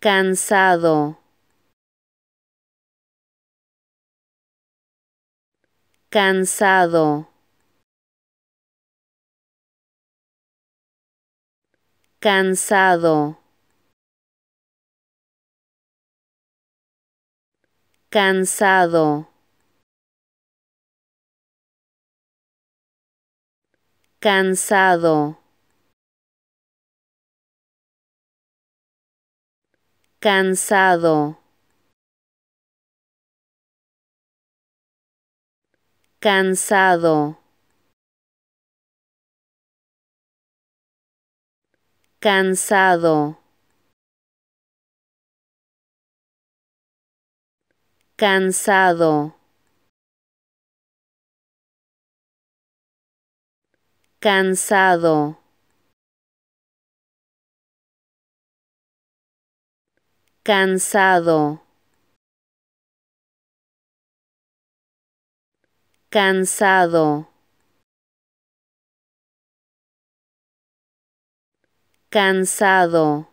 cansado, cansado, cansado, cansado. cansado cansado, cansado, cansado, cansado. cansado. cansado, cansado, cansado.